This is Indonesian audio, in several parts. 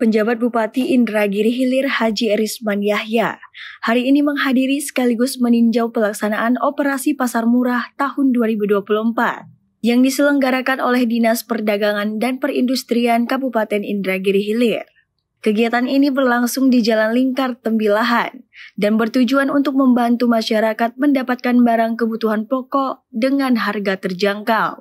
Penjabat Bupati Indragiri Hilir Haji Erisman Yahya hari ini menghadiri sekaligus meninjau pelaksanaan operasi pasar murah tahun 2024 yang diselenggarakan oleh Dinas Perdagangan dan Perindustrian Kabupaten Indragiri Hilir. Kegiatan ini berlangsung di Jalan Lingkar Tembilahan dan bertujuan untuk membantu masyarakat mendapatkan barang kebutuhan pokok dengan harga terjangkau.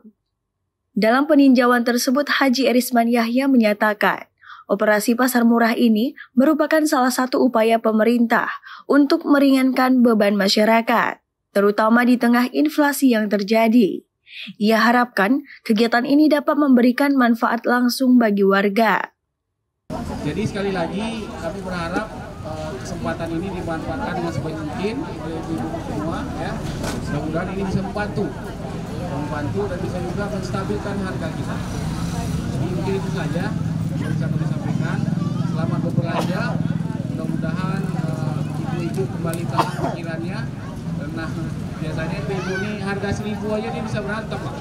Dalam peninjauan tersebut, Haji Erisman Yahya menyatakan, Operasi pasar murah ini merupakan salah satu upaya pemerintah untuk meringankan beban masyarakat, terutama di tengah inflasi yang terjadi. Ia harapkan kegiatan ini dapat memberikan manfaat langsung bagi warga. Jadi sekali lagi kami berharap eh, kesempatan ini dimanfaatkan dengan sebaik mungkin oleh ibu-ibu semua ya. Semoga ini bisa membantu membantu dan bisa juga menstabilkan harga kita. Jadi mungkin itu saja bisa kami sampaikan. Selamat berbelanja. Mudah-mudahan eh, ibu-ibu kembali ke pikirannya. Karena biasanya ibu-ibu ini harga seribu aja dia bisa berantem, Pak.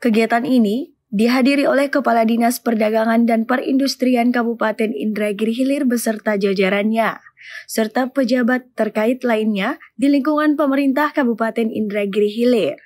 Kegiatan ini dihadiri oleh Kepala Dinas Perdagangan dan Perindustrian Kabupaten Indragiri Hilir beserta jajarannya, serta pejabat terkait lainnya di lingkungan pemerintah Kabupaten Indragiri Hilir.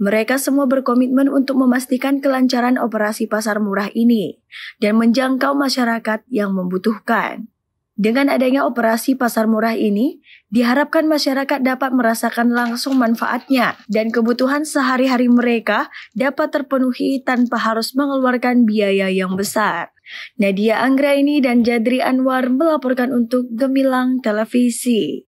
Mereka semua berkomitmen untuk memastikan kelancaran operasi pasar murah ini dan menjangkau masyarakat yang membutuhkan. Dengan adanya operasi pasar murah ini, diharapkan masyarakat dapat merasakan langsung manfaatnya dan kebutuhan sehari-hari mereka dapat terpenuhi tanpa harus mengeluarkan biaya yang besar. Nadia Anggraini dan Jadri Anwar melaporkan untuk Gemilang Televisi.